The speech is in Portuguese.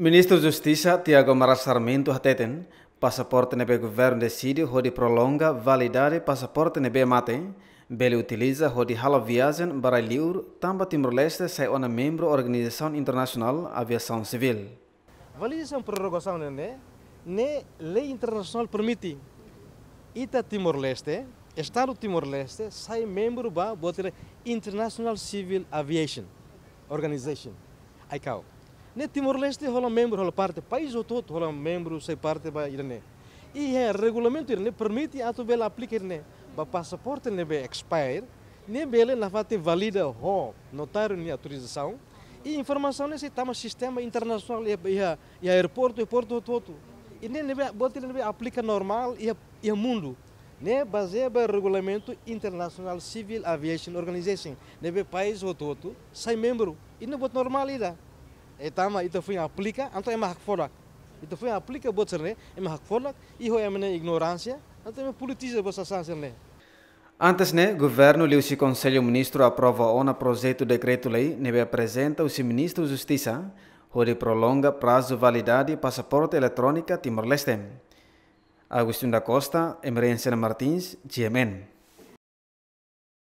Ministro da Justiça Tiago Amaral Sarmento ateten passaporte nebe governo decide hodi prolonga validade passaporte nebe mate Bele utiliza hodi hala viagem para liur tamba Timor-Leste sai ona membro Organização Internacional Aviação Civil. Validação prorrogação né? Ne lei internacional permite Ita Timor-Leste, Estado Timor-Leste sai membro ba botere International Civil Aviation Organization. ICAO. Ne Timor-Leste rola membro, rola parte, país ou todo rola membro, sei parte ba irne. E eh, é regulamento irne permite a tu bela aplica irne. Ba passaporte ne be expire, ne bele na fate valida ho, notário ne autorização. E informação nesse tama sistema internacional e ia ia aeroporto e eh, porto todo. E ne ne bote ne aplica normal e eh, e mundo. Ne baseia ba regulamento internacional civil aviation organization. Ne be país ou todo, sai membro. E ne bot normalidade e etama ito fui aplica anto ema hakfolak ito fui aplica botserne ema hakfolak iho emne ignorância anto ema politiza botsasanserle Antes, né, governo e o seu Conselho Ministro aprova o projeto decreto-lei, nebe apresenta o seu Ministro de Justiça, onde prolonga prazo de validade passaporte eletrônico Timor-Leste. Agostinho da Costa, Emerência Martins, GMN.